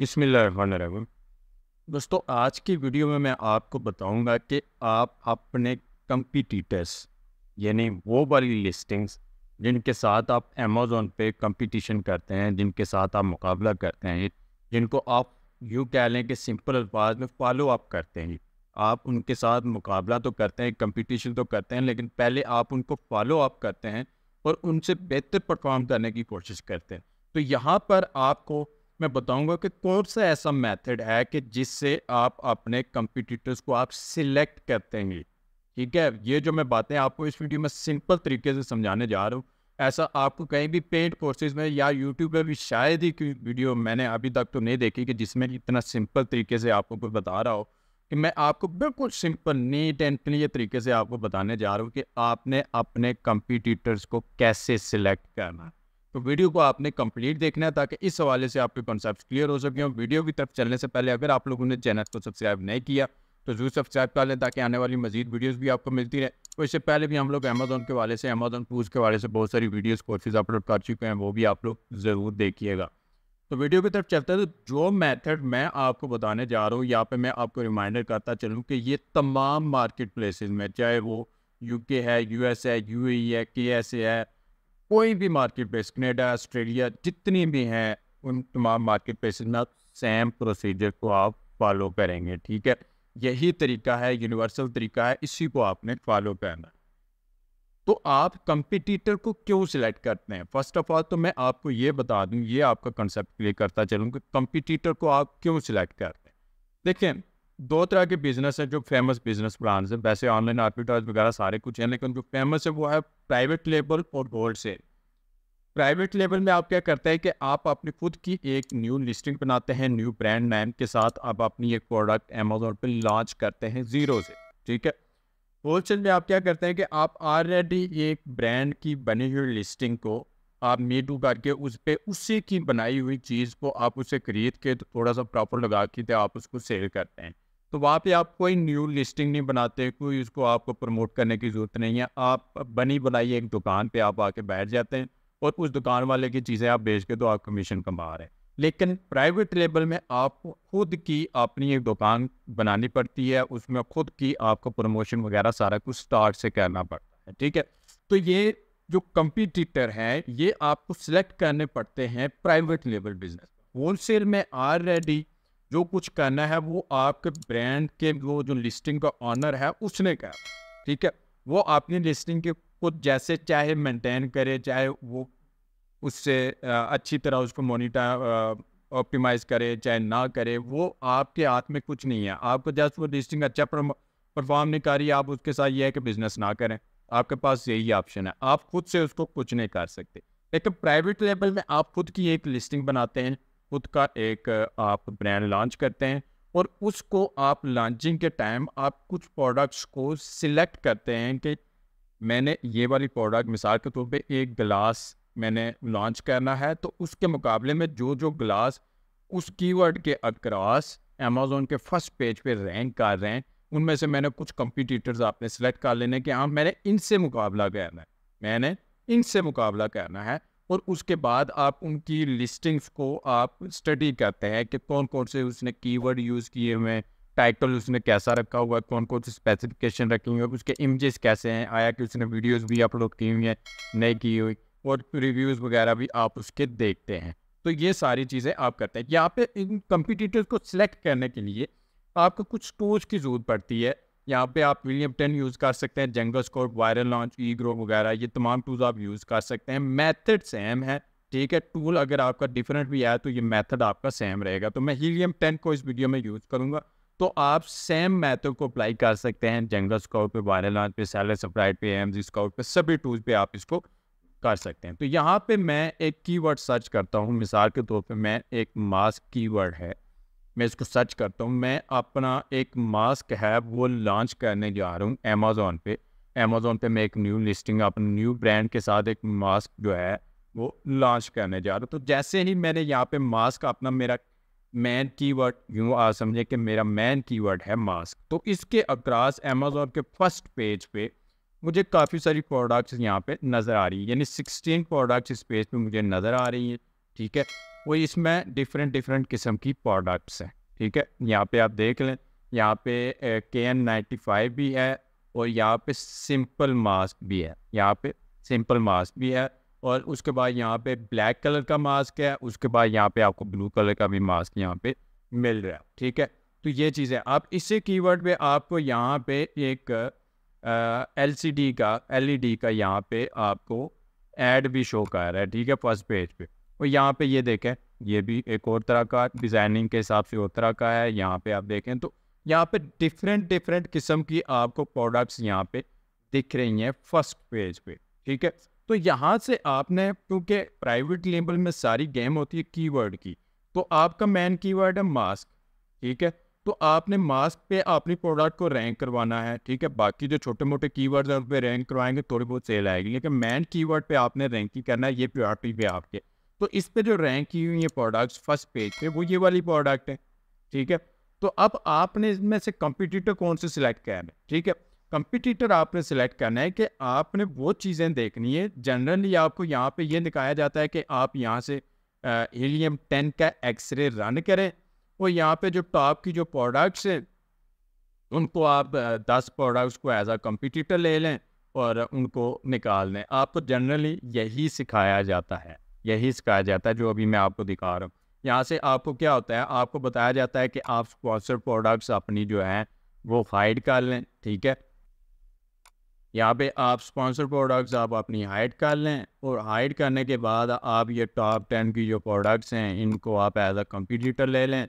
बिस्मिल्लाम दोस्तों आज की वीडियो में मैं आपको बताऊंगा कि आप अपने कंपिटिटर्स यानी वो वाली लिस्टिंग्स जिनके साथ आप अमेज़ोन पे कंपटीशन करते हैं जिनके साथ आप मुकाबला करते हैं जिनको आप यूँ कह लें कि सिंपल अल्फाज में फॉलो अप करते हैं आप उनके साथ मुकाबला तो करते हैं कंपटीशन तो करते हैं लेकिन पहले आप उनको फॉलो अप करते हैं और उनसे बेहतर परफॉर्म करने की कोशिश करते हैं तो यहाँ पर आपको मैं बताऊंगा कि कौन सा ऐसा मेथड है कि जिससे आप अपने कंपिटिटर्स को आप सिलेक्ट करते हैं ठीक है ये जो मैं बातें आपको इस वीडियो में सिंपल तरीके से समझाने जा रहा हूँ ऐसा आपको कहीं भी पेंट कोर्सेज में या यूट्यूब पर भी शायद ही कोई वीडियो मैंने अभी तक तो नहीं देखी कि जिसमें इतना सिंपल तरीके से आपको कोई बता रहा हो कि मैं आपको बिल्कुल सिंपल नीट एंड क्लियर तरीके से आपको बताने जा रहा हूँ कि आपने अपने कंपिटिटर्स को कैसे सिलेक्ट करना तो वीडियो को आपने कंप्लीट देखना है ताकि इस हवाले से आपके कॉन्सेप्ट क्लियर हो सकें वीडियो की तरफ चलने से पहले अगर आप लोगों ने चैनल को सब्सक्राइब नहीं किया तो जरूर सब्सक्राइब कर लें ताकि आने वाली मजीद वीडियोस भी आपको मिलती रहे और इससे पहले भी हम लोग अमेजोन के वाले से अमेजोन पूज के वाले से बहुत सारी वीडियोज़ कोर्सेज अपलोड कर चुके हैं वो भी आप लोग ज़रूर देखिएगा तो वीडियो की तरफ चलते हैं तो जो मैथड मैं आपको बताने जा रहा हूँ यहाँ पर मैं आपको रिमाइंडर करता चलूँ कि ये तमाम मार्केट प्लेस में चाहे वो यू है यू e है यू है के है कोई भी मार्केट प्लेस कनेडा ऑस्ट्रेलिया जितनी भी हैं उन तमाम मार्केट प्लेस में सेम प्रोसीजर को आप फॉलो करेंगे ठीक है यही तरीका है यूनिवर्सल तरीका है इसी को आपने फॉलो करना तो आप कंपिटिटर को क्यों सिलेक्ट करते हैं फर्स्ट ऑफ ऑल तो मैं आपको ये बता दूं ये आपका कंसेप्ट क्लियर करता चलूँ कि कंपिटिटर को आप क्यों सिलेक्ट करते हैं देखें दो तरह के बिजनेस हैं जो फेमस बिजनेस प्लान हैं वैसे ऑनलाइन आर्बिट्राज वगैरह सारे कुछ हैं लेकिन जो फेमस है वो है प्राइवेट लेबल और गोल्ड सेल प्राइवेट लेबल में आप क्या करते हैं कि आप अपनी खुद की एक न्यू लिस्टिंग बनाते हैं न्यू ब्रांड नेम के साथ आप अपनी एक प्रोडक्ट अमेजोन पर लॉन्च करते हैं ज़ीरो से ठीक है होल सेल में आप क्या करते हैं कि आप ऑलरेडी एक ब्रांड की बनी हुई लिस्टिंग को आप मी टू करके उस पर उसी की बनाई हुई चीज़ को आप उसे खरीद के तो थोड़ा सा प्रॉपर लगा के आप उसको सेल करते हैं तो वहाँ पे आप कोई न्यू लिस्टिंग नहीं बनाते कोई उसको आपको प्रमोट करने की ज़रूरत नहीं है आप बनी बनाई एक दुकान पे आप आके बैठ जाते हैं और उस दुकान वाले की चीज़ें आप बेच के तो आप कमीशन कमा रहे हैं लेकिन प्राइवेट लेबल में आपको खुद की अपनी एक दुकान बनानी पड़ती है उसमें खुद की आपको प्रमोशन वगैरह सारा कुछ स्टार्ट से करना पड़ता है ठीक है तो ये जो कंपिटिटर हैं ये आपको सिलेक्ट करने पड़ते हैं प्राइवेट लेबल बिजनेस होलसेल में ऑलरेडी जो कुछ करना है वो आपके ब्रांड के वो जो लिस्टिंग का ऑनर है उसने कहा ठीक है वो अपनी लिस्टिंग के खुद जैसे चाहे मेंटेन करे चाहे वो उससे अच्छी तरह उसको मोनिटर ऑप्टिमाइज करे चाहे ना करे वो आपके हाथ में कुछ नहीं है आपको जस्ट वो लिस्टिंग अच्छा परफॉर्म नहीं कर रही आप उसके साथ ये है कि बिजनेस ना करें आपके पास यही ऑप्शन है आप खुद से उसको कुछ नहीं कर सकते लेकिन प्राइवेट लेवल में आप खुद की एक लिस्टिंग बनाते हैं खुद का एक आप ब्रांड लॉन्च करते हैं और उसको आप लॉन्चिंग के टाइम आप कुछ प्रोडक्ट्स को सिलेक्ट करते हैं कि मैंने ये वाली प्रोडक्ट मिसाल के तौर पे एक गिलास मैंने लॉन्च करना है तो उसके मुकाबले में जो जो गिलास उस कीवर्ड के अक्रॉस अमेजोन के फर्स्ट पेज पे रैंक कर रहे हैं उनमें से मैंने कुछ कंपिटिटर्स आपने सेलेक्ट कर लेने कि हाँ मैंने इनसे मुकाबला करना है मैंने इनसे मुकाबला करना है और उसके बाद आप उनकी लिस्टिंग्स को आप स्टडी करते हैं कि कौन कौन से उसने कीवर्ड यूज़ किए हुए हैं टाइटल उसने कैसा रखा हुआ है कौन कौन से स्पेसिफिकेशन रखे हुई है उसके इमेजेस कैसे हैं आया कि उसने वीडियोस भी अपलोड की हुई हैं नहीं की हुई और रिव्यूज़ वगैरह भी आप उसके देखते हैं तो ये सारी चीज़ें आप करते हैं यहाँ पे इन कंपिटिटर्स को सिलेक्ट करने के लिए आपको कुछ टोज की ज़रूरत पड़ती है यहाँ पे आप विलियम टेन यूज़ कर सकते हैं Jungle Scout Viral Launch Egrow वगैरह ये तमाम टूल्स आप यूज़ कर सकते हैं मैथड सेम है ठीक है टूल अगर आपका डिफरेंट भी आया तो ये मेथड आपका सेम रहेगा तो मैं हीलियम टेन को इस वीडियो में यूज़ करूँगा तो आप सेम मेथड को अप्लाई कर सकते हैं जंगल स्काउट पे वायरल लॉन्च पे सैलर सप्राइट पे एम स्काउट पे सभी टूल पे आप इसको कर सकते हैं तो यहाँ पे मैं एक कीवर्ड सर्च करता हूँ मिसाल के तौर पे मैं एक मास्क कीवर्ड है मैं इसको सर्च करता हूँ मैं अपना एक मास्क है वो लॉन्च करने जा रहा हूँ अमेज़ोन पे अमेज़ोन पे मैं एक न्यू लिस्टिंग अपने न्यू ब्रांड के साथ एक मास्क जो है वो लॉन्च करने जा रहा हूँ तो जैसे ही मैंने यहाँ पे मास्क अपना मेरा मैन कीवर्ड यूँ आ समझे कि मेरा मैन कीवर्ड है मास्क तो इसके अक्रॉस अमेज़ोन के फर्स्ट पेज पे मुझे काफ़ी सारी प्रोडक्ट्स यहाँ पे नज़र आ रही है यानी सिक्सटीन प्रोडक्ट्स इस पेज पे मुझे नज़र आ रही है ठीक है वो इसमें डिफरेंट डिफरेंट किस्म की प्रोडक्ट्स हैं ठीक है यहाँ पे आप देख लें यहाँ पे के एन नाइन्टी फाइव भी है और यहाँ पे सिंपल मास्क भी है यहाँ पे सिंपल मास्क भी है और उसके बाद यहाँ पे ब्लैक कलर का मास्क है उसके बाद यहाँ पे आपको ब्लू कलर का भी मास्क यहाँ पे मिल रहा है ठीक है तो ये चीज़ है आप इसी कीवर्ड पे आपको यहाँ पे एक एल सी डी का एल ई डी का यहाँ पे आपको एड भी शो कर रहा है ठीक है फर्स्ट पेज पे और यहाँ पे ये देखें ये भी एक और तरह का डिज़ाइनिंग के हिसाब से और तरह का है यहाँ पे आप देखें तो यहाँ पे डिफरेंट डिफरेंट किस्म की आपको प्रोडक्ट्स यहाँ पे दिख रही हैं फर्स्ट पेज पे ठीक है तो यहाँ से आपने क्योंकि प्राइवेट लेबल में सारी गेम होती है कीवर्ड की तो आपका मेन कीवर्ड है मास्क ठीक है तो आपने मास्क पे अपनी प्रोडक्ट को रैंक करवाना है ठीक है बाकी जो छोटे मोटे कीवर्ड्स हैं उन पर रैंक करवाएंगे थोड़ी बहुत सेल आएगी लेकिन मेन कीवर्ड पे आपने रैंकिंग करना है ये प्योरिटी पे आपके तो इस पे जो रैंक की हुई है प्रोडक्ट्स फर्स्ट पेज पे वो ये वाली प्रोडक्ट है ठीक है तो अब आपने इसमें से कंपिटिटर कौन से सिलेक्ट करना है ठीक है कंपिटिटर आपने सिलेक्ट करना है कि आपने वो चीज़ें देखनी है जनरली आपको यहाँ पे ये दिखाया जाता है कि आप यहाँ से हीलियम टेन का एक्सरे रन करें और यहाँ पे जो टॉप की जो प्रोडक्ट्स हैं उनको आप दस प्रोडक्ट्स को एज आ कंपिटिटर ले लें और उनको निकाल लें आपको जनरली यही सिखाया जाता है यही सिखाया जाता है जो अभी मैं आपको दिखा रहा हूँ यहाँ से आपको क्या होता है आपको बताया जाता है कि आप स्पॉन्सर प्रोडक्ट्स अपनी जो हैं वो हाइड कर लें ठीक है यहाँ पे आप स्पॉन्सर प्रोडक्ट्स आप अपनी हाइड कर लें और हाइड करने के बाद आप ये टॉप टेन की जो प्रोडक्ट्स हैं इनको आप एज अ कंप्यूटर ले लें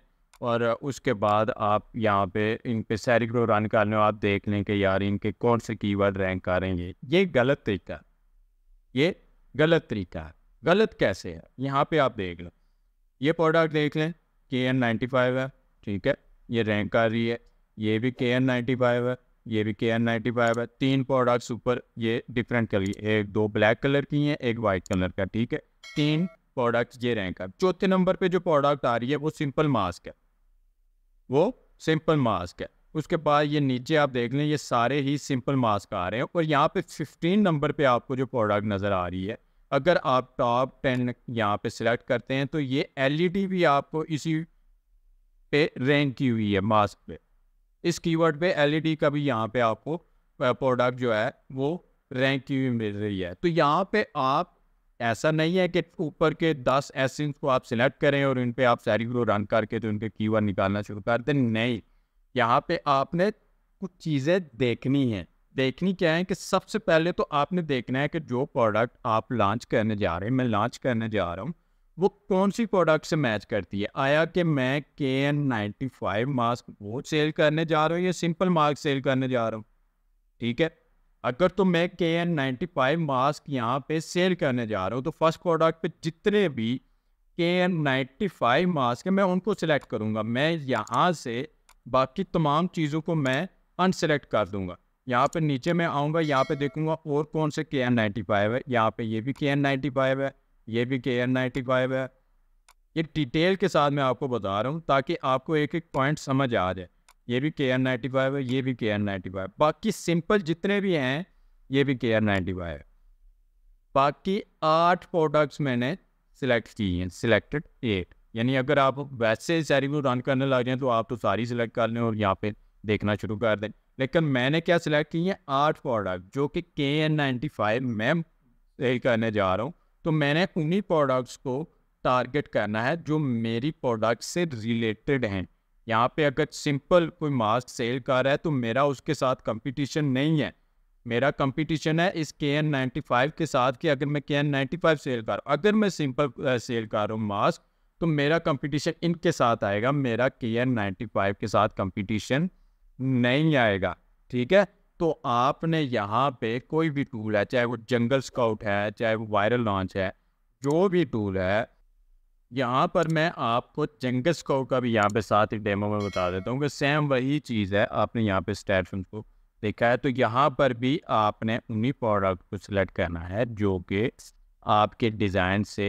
और उसके बाद आप यहाँ पे इन पे सैरिक को रन कर लें आप देख लें कि यार इनके कौन से कीवर्ड रैंक करेंगे ये गलत तरीका ये गलत तरीका है गलत कैसे है यहाँ पे आप देख लें ये प्रोडक्ट देख लें के एन नाइन्टी फाइव है ठीक है ये रैंक आ रही है ये भी के एन नाइन्टी फाइव है ये भी के एन नाइन्टी फाइव है तीन प्रोडक्ट्स ऊपर ये डिफरेंट कलर एक दो ब्लैक कलर की हैं एक वाइट कलर का ठीक है तीन प्रोडक्ट्स ये रैंक है चौथे नंबर पे जो प्रोडक्ट आ रही है वो सिंपल मास्क है वो सिंपल मास्क है उसके बाद ये नीचे आप देख लें ये सारे ही सिंपल मास्क आ रहे हैं और यहाँ पे 15 नंबर पे आपको जो प्रोडक्ट नज़र आ रही है अगर आप टॉप टेन यहाँ पे सिलेक्ट करते हैं तो ये एलईडी भी आपको इसी पे रैंक की हुई है मास्क पे इस कीवर्ड पे एलईडी का भी यहाँ पे आपको प्रोडक्ट जो है वो रैंक की हुई मिल रही है तो यहाँ पे आप ऐसा नहीं है कि ऊपर के दस एसेंस को आप सिलेक्ट करें और इन पर आप सारी ग्रो रन करके तो उनके कीवर्ड निकालना शुरू कर दें नहीं यहाँ पर आपने कुछ चीज़ें देखनी हैं देखनी क्या है कि सबसे पहले तो आपने देखना है कि जो प्रोडक्ट आप लॉन्च करने जा रहे हैं मैं लॉन्च करने जा रहा हूँ वो कौन सी प्रोडक्ट से मैच करती है आया कि मैं K N ninety five mask वो सेल करने जा रहा हूँ या सिंपल मास्क सेल करने जा रहा हूँ ठीक है अगर तो मैं K N ninety five mask यहाँ पे सेल करने जा रहा हूँ तो फर्स्ट प्रोडक्ट पे जितने भी K N ninety five mask है मैं उनको सिलेक्ट करूँगा मैं यहाँ से बाकी तमाम चीज़ों को मैं अनसेलेक्ट कर दूँगा यहाँ पे नीचे मैं आऊँगा यहाँ पे देखूँगा और कौन से के एन नाइन्टी फाइव है यहाँ पे ये भी के एन नाइन्टी फाइव है ये भी के एन नाइन्टी फाइव है ये डिटेल के साथ मैं आपको बता रहा हूँ ताकि आपको एक एक पॉइंट समझ आ जाए ये भी के एन नाइन्टी फाइव है ये भी के एन नाइन्टी फाइव बाकी सिंपल जितने भी हैं ये भी के एन नाइन्टी फाइव है बाकी आठ प्रोडक्ट्स मैंने सिलेक्ट किए हैं सिलेक्टेड एट यानी अगर आप वैसे सारी को रन करने लग जाए तो आप तो सारी सिलेक्ट कर लें और यहाँ पर देखना शुरू कर दें लेकिन मैंने क्या सिलेक्ट की है आठ प्रोडक्ट जो कि के एन नाइन्टी फाइव मैम सेल करने जा रहा हूँ तो मैंने उन्हीं प्रोडक्ट्स को टारगेट करना है जो मेरी प्रोडक्ट से रिलेटेड हैं यहाँ पे अगर सिंपल कोई मास्क सेल कर रहा है तो मेरा उसके साथ कंपटीशन नहीं है मेरा कंपटीशन है इस के एन नाइन्टी फाइव के साथ कि अगर मैं K N ninety five cell कर अगर मैं सिंपल सेल कर रहा हूँ मास्क तो मेरा कंपटीशन इनके साथ आएगा मेरा के एन नाइन्टी फाइव के साथ कंपटीशन नहीं आएगा ठीक है तो आपने यहाँ पे कोई भी टूल है चाहे वो जंगल स्काउट है चाहे वो वायरल लॉन्च है जो भी टूल है यहाँ पर मैं आपको जंगल स्काउट का भी यहाँ पे साथ ही डेमो में बता देता हूँ कि सेम वही चीज़ है आपने यहाँ पे स्टैटफोन को देखा है तो यहाँ पर भी आपने उन्हीं प्रोडक्ट को सिलेक्ट करना है जो कि आपके डिज़ाइन से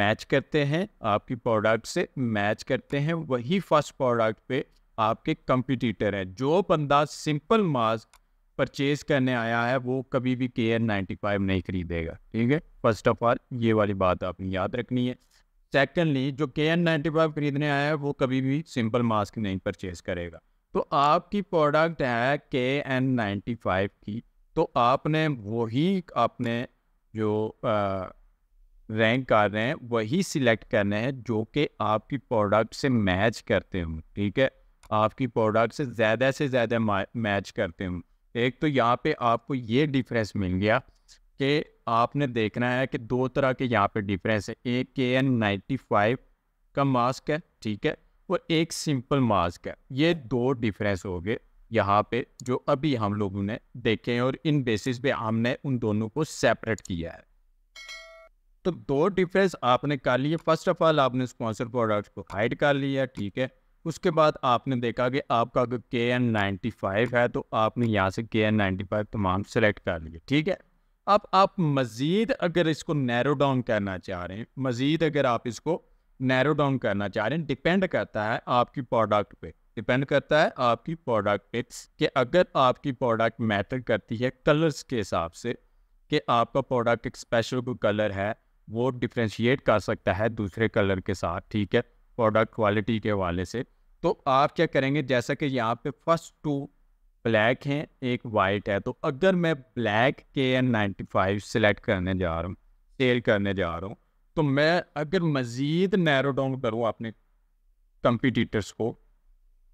मैच करते हैं आपकी प्रोडक्ट से मैच करते हैं वही फर्स्ट प्रोडक्ट पे आपके कंपिटिटर हैं जो बंदा सिंपल मास्क परचेज करने आया है वो कभी भी के एन नाइन्टी फाइव नहीं खरीदेगा ठीक है फर्स्ट ऑफ ऑल ये वाली बात आपने याद रखनी है सेकेंडली जो के एन नाइन्टी फाइव खरीदने आया है वो कभी भी सिंपल मास्क नहीं परचेज करेगा तो आपकी प्रोडक्ट है के एन नाइन्टी फाइव की तो आपने वही आपने जो आ, रैंक कर रहे हैं वही सिलेक्ट करने हैं जो कि आपकी प्रोडक्ट से मैच करते हों ठीक है आपकी प्रोडक्ट से ज़्यादा से ज़्यादा मैच करते हूँ एक तो यहाँ पे आपको ये डिफरेंस मिल गया कि आपने देखना है कि दो तरह के यहाँ पे डिफरेंस है एक के एन नाइन्टी फाइव का मास्क है ठीक है और एक सिंपल मास्क है ये दो डिफरेंस हो गए यहाँ पे जो अभी हम लोगों ने देखे हैं और इन बेसिस पे हमने उन दोनों को सेपरेट किया है तो दो डिफरेंस आपने कर लिए फर्स्ट ऑफ ऑल आपने स्पॉन्सर प्रोडक्ट को हाइड कर लिया ठीक है उसके बाद आपने देखा कि आपका अगर के एन नाइन्टी फाइव है तो आपने यहाँ से के एन नाइन्टी फाइव तमाम सेलेक्ट कर लिए ठीक है अब आप मज़ीद अगर इसको नैरो डाउन करना चाह रहे हैं मज़ीद अगर आप इसको नैरो डाउन करना चाह रहे हैं डिपेंड करता है आपकी प्रोडक्ट पे डिपेंड करता है आपकी प्रोडक्ट पे कि अगर आपकी प्रोडक्ट मैटर करती है कलर्स के हिसाब से कि आपका प्रोडक्ट एक स्पेशल कलर है वो डिफ्रेंशिएट कर सकता है दूसरे कलर के साथ ठीक है प्रोडक्ट क्वालिटी के हवाले से तो आप क्या करेंगे जैसा कि यहाँ पे फर्स्ट टू ब्लैक हैं एक वाइट है तो अगर मैं ब्लैक के एन नाइन्टी फाइव सेलेक्ट करने जा रहा हूँ सेल करने जा रहा हूँ तो मैं अगर मज़ीद नैरो डाउन करूँ अपने कंपिटिटर्स को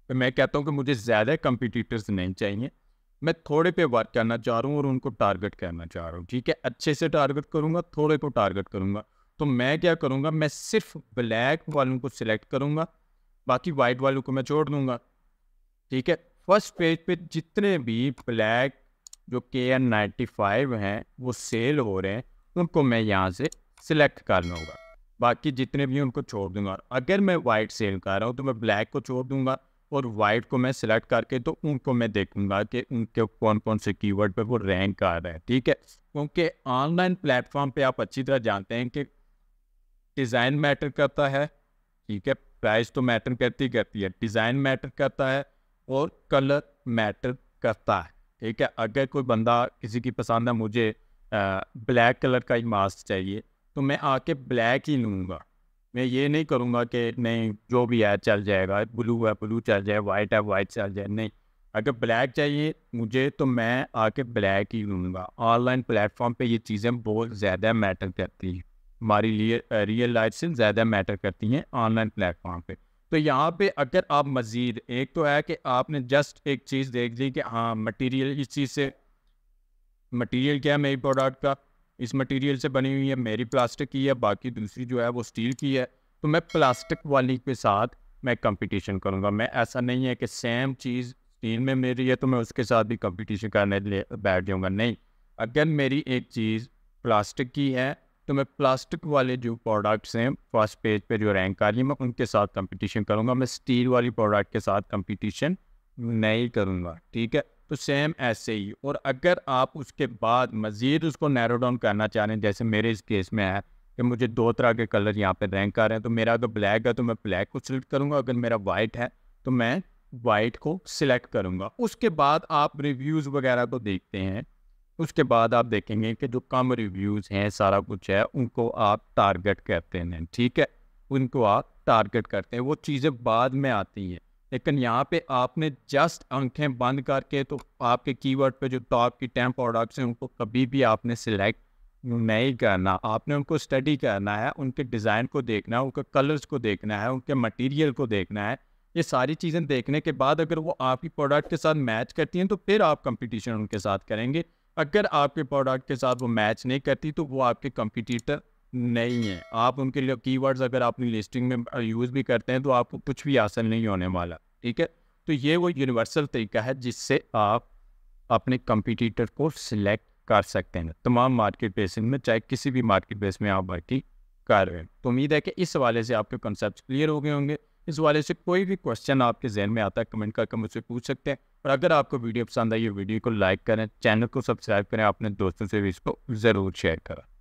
तो मैं कहता हूँ कि मुझे ज़्यादा कंपिटिटर्स नहीं चाहिए मैं थोड़े पे वर्क करना चाह रहा हूँ और उनको टारगेट करना चाह रहा हूँ ठीक है अच्छे से टारगेट करूँगा थोड़े को टारगेट करूँगा तो मैं क्या करूँगा मैं सिर्फ ब्लैक वालों को सिलेक्ट करूँगा बाकी वाइट वालों को मैं छोड़ दूंगा ठीक है फर्स्ट पेज पे जितने भी ब्लैक जो के एन नाइन्टी फाइव हैं वो सेल हो रहे हैं उनको मैं यहाँ से सिलेक्ट कर लूँगा बाकी जितने भी उनको छोड़ दूंगा अगर मैं वाइट सेल कर रहा हूँ तो मैं ब्लैक को छोड़ दूंगा और वाइट को मैं सिलेक्ट करके तो उनको मैं देखूंगा कि उनके कौन कौन से कीवर्ड पे वो रैंक आ रहे हैं ठीक है क्योंकि ऑनलाइन प्लेटफॉर्म पे आप अच्छी तरह जानते हैं कि डिज़ाइन मैटर करता है ठीक है प्राइस तो मैटर करती करती है डिज़ाइन मैटर करता है और कलर मैटर करता है ठीक है अगर कोई बंदा किसी की पसंद है मुझे ब्लैक कलर का ही मास्क चाहिए तो मैं आके ब्लैक ही लूँगा मैं ये नहीं करूँगा कि नहीं जो भी है चल जाएगा ब्लू है ब्लू चल जाए वाइट है वाइट चल जाए नहीं अगर ब्लैक चाहिए मुझे तो मैं आके ब्लैक ही लूँगा ऑनलाइन प्लेटफॉर्म पे ये चीज़ें बहुत ज़्यादा मैटर करती हैं हमारी लिए रियल लाइफ से ज़्यादा मैटर करती हैं ऑनलाइन प्लेटफॉर्म पे तो यहाँ पे अगर आप मज़ीद एक तो है कि आपने जस्ट एक चीज़ देख ली कि हाँ मटेरियल इस चीज़ से मटेरियल क्या है मेरी प्रोडक्ट का इस मटेरियल से बनी हुई है मेरी प्लास्टिक की है बाकी दूसरी जो है वो स्टील की है तो मैं प्लास्टिक वाली के साथ मैं कंपटीशन करूँगा मैं ऐसा नहीं है कि सेम चीज़ स्टील में मेरी है तो मैं उसके साथ भी कंपटीशन करने बैठ जाऊँगा नहीं अगर मेरी एक चीज़ प्लास्टिक की है तो मैं प्लास्टिक वाले जो प्रोडक्ट्स हैं फर्स्ट पेज पे जो रैंक आ रही मैं उनके साथ कंपटीशन करूँगा मैं स्टील वाली प्रोडक्ट के साथ कंपटीशन नहीं करूँगा ठीक है तो सेम ऐसे ही और अगर आप उसके बाद मज़ीद उसको नैरो डाउन करना चाह रहे हैं जैसे मेरे इस केस में है कि मुझे दो तरह के कलर यहाँ पर रैंक आ रहे हैं तो मेरा अगर तो ब्लैक है तो मैं ब्लैक को सिलेक्ट करूँगा अगर मेरा वाइट है तो मैं वाइट को सिलेक्ट करूँगा उसके बाद आप रिव्यूज़ वगैरह को तो देखते हैं उसके बाद आप देखेंगे कि जो कम रिव्यूज़ हैं सारा कुछ है उनको आप टारगेट करते हैं ठीक है उनको आप टारगेट करते हैं वो चीज़ें बाद में आती हैं लेकिन यहाँ पे आपने जस्ट आंखें बंद करके तो आपके कीवर्ड पे जो टॉप की टेम प्रोडक्ट्स हैं उनको कभी भी आपने सिलेक्ट नहीं करना आपने उनको स्टडी करना है उनके डिज़ाइन को देखना है उनके कलर्स को देखना है उनके मटेरियल को देखना है ये सारी चीज़ें देखने के बाद अगर वो आपकी प्रोडक्ट के साथ मैच करती हैं तो फिर आप कंपटीशन उनके साथ करेंगे अगर आपके प्रोडक्ट के साथ वो मैच नहीं करती तो वो आपके कंपिटिटर नहीं है आप उनके लिए कीवर्ड्स अगर आप अपनी लिस्टिंग में यूज़ भी करते हैं तो आपको कुछ भी हासिल नहीं होने वाला ठीक है तो ये वो यूनिवर्सल तरीका है जिससे आप अपने कंपिटिटर को सिलेक्ट कर सकते हैं तमाम मार्केट प्लेस में चाहे किसी भी मार्केट प्लेस में आप बाकी कर रहे हैं तो उम्मीद है कि इस हवाले से आपके कॉन्सेप्ट क्लियर हो गए होंगे इस वाले से कोई भी क्वेश्चन आपके जहन में आता है कमेंट करके मुझसे पूछ सकते हैं और अगर आपको वीडियो पसंद आई वीडियो को लाइक करें चैनल को सब्सक्राइब करें अपने दोस्तों से भी इसको ज़रूर शेयर करें